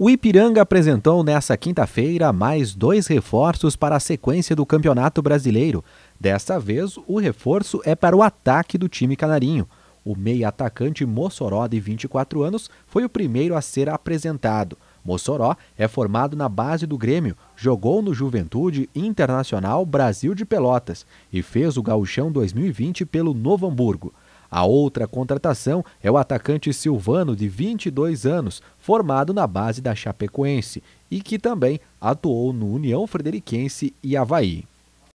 O Ipiranga apresentou nesta quinta-feira mais dois reforços para a sequência do Campeonato Brasileiro. Desta vez, o reforço é para o ataque do time canarinho. O meia-atacante Mossoró, de 24 anos, foi o primeiro a ser apresentado. Mossoró é formado na base do Grêmio, jogou no Juventude Internacional Brasil de Pelotas e fez o Gauchão 2020 pelo Novo Hamburgo. A outra contratação é o atacante Silvano, de 22 anos, formado na base da Chapecoense e que também atuou no União Frederiquense e Havaí.